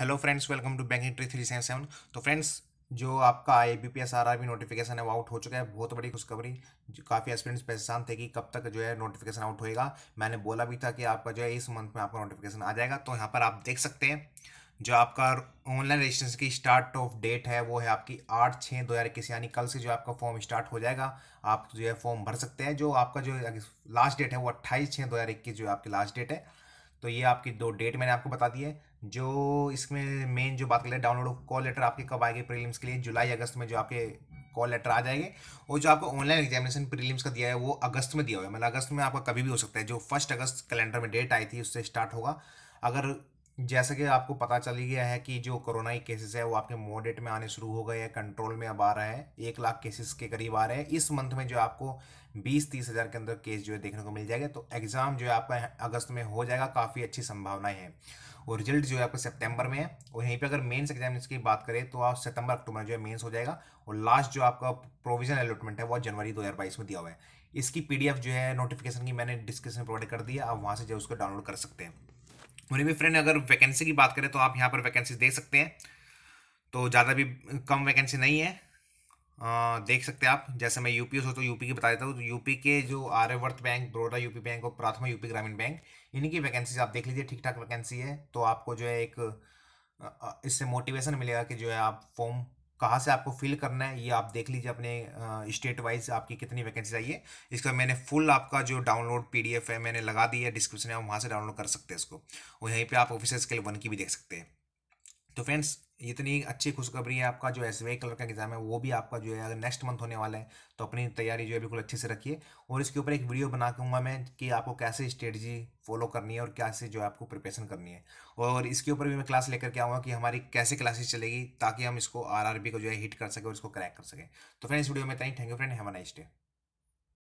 hello friends welcome to banking tree three seven seven तो friends जो आपका I B P S R R भी notification है वो आउट हो चुका है बहुत बड़ी खुशखबरी काफ़ी एक्सपीरियंस परेशान थे कि कब तक जो है नोटिफिकेशन आउट होएगा मैंने बोला भी था कि आपका जो है इस मंथ में आपका नोटिफिकेशन आ जाएगा तो यहाँ पर आप देख सकते हैं जो आपका ऑनलाइन रजिस्ट्रेशन की स्टार्ट ऑफ डेट है वो है आपकी आठ छः दो हज़ार इक्कीस यानी कल से जो आपका फॉर्म स्टार्ट हो जाएगा आप जो है फॉर्म भर सकते हैं जो आपका जो लास्ट डेट है वो अट्ठाईस छः दो हज़ार इक्कीस जो आपकी लास्ट डेट है तो ये आपकी दो डेट मैंने आपको बता दी है जो इसमें मेन जो बात कर लें डाउनलोड कॉल लेटर आपके कब आएंगे प्रीलिम्स के लिए जुलाई अगस्त में जो आपके कॉल लेटर आ जाएंगे और जो आपको ऑनलाइन एग्जामिनेशन प्रीलिम्स का दिया है वो अगस्त में दिया हुआ है मतलब अगस्त में आपका कभी भी हो सकता है जो फर्स्ट अगस्त कैलेंडर में डेट आई थी उससे स्टार्ट होगा अगर जैसे कि आपको पता चल गया है कि जो कोरोना के केसेस है वो आपके मॉडरेट में आने शुरू हो गए हैं कंट्रोल में अब आ रहा है एक लाख केसेस के करीब आ रहे हैं इस मंथ में जो आपको बीस तीस हज़ार के अंदर केस जो है देखने को मिल जाएगा तो एग्ज़ाम जो है आपका अगस्त में हो जाएगा काफ़ी अच्छी संभावनाएं हैं और रिजल्ट जो है आपका सितंबर में है और यहीं पे अगर मेंस एग्जाम की बात करें तो आप सितंबर अक्टूबर जो है मेंस हो जाएगा और लास्ट जो आपका प्रोविजन अलॉटमेंट है वो जनवरी 2022 में दिया हुआ है इसकी पीडीएफ जो है नोटिफिकेशन की मैंने डिस्क्रिप्शन प्रोवाइड कर दी है आप वहाँ से जो उसको डाउनलोड कर सकते हैं और भी फ्रेंड अगर वैकेंसी की बात करें तो आप यहाँ पर वैकेंसी देख सकते हैं तो ज़्यादा भी कम वैकेंसी नहीं है आ, देख सकते हैं आप जैसे मैं यूपी से तो यूपी की बता देता हूँ तो यूपी के जो Aryavart bank Baroda UP bank और प्राथमा यूपी ग्रामीण बैंक इन्हीं की वैकेंसीज आप देख लीजिए ठीक ठाक वैकेंसी है तो आपको जो है एक इससे मोटिवेशन मिलेगा कि जो है आप फॉर्म कहाँ से आपको फिल करना है ये आप देख लीजिए अपने स्टेट वाइज आपकी कितनी वैकेंसी चाहिए इसका मैंने फुल आपका जो डाउनलोड पीडीएफ है मैंने लगा दी है डिस्क्रिप्शन में वहाँ से डाउनलोड कर सकते हैं इसको और यहीं पर आप ऑफिसर्स स्केल वन की भी देख सकते हैं तो फ्रेंड्स इतनी अच्छी खुशखबरी है आपका जो एस कलर का एग्जाम है वो भी आपका जो है अगर नेक्स्ट मंथ होने वाला है तो अपनी तैयारी जो है बिल्कुल अच्छे से रखिए और इसके ऊपर एक वीडियो बना दूंगा मैं कि आपको कैसे स्ट्रेटजी फॉलो करनी है और कैसे जो है आपको प्रिपरेशन करनी है और इसके ऊपर भी मैं क्लास लेकर के आऊँगा कि हमारी कैसे क्लासेस चलेगी ताकि हम इसको आर को जो है हिट कर सकें और इसको क्रैक कर सकें तो फ्रेंड्स वीडियो में इतना thank you friend have nice day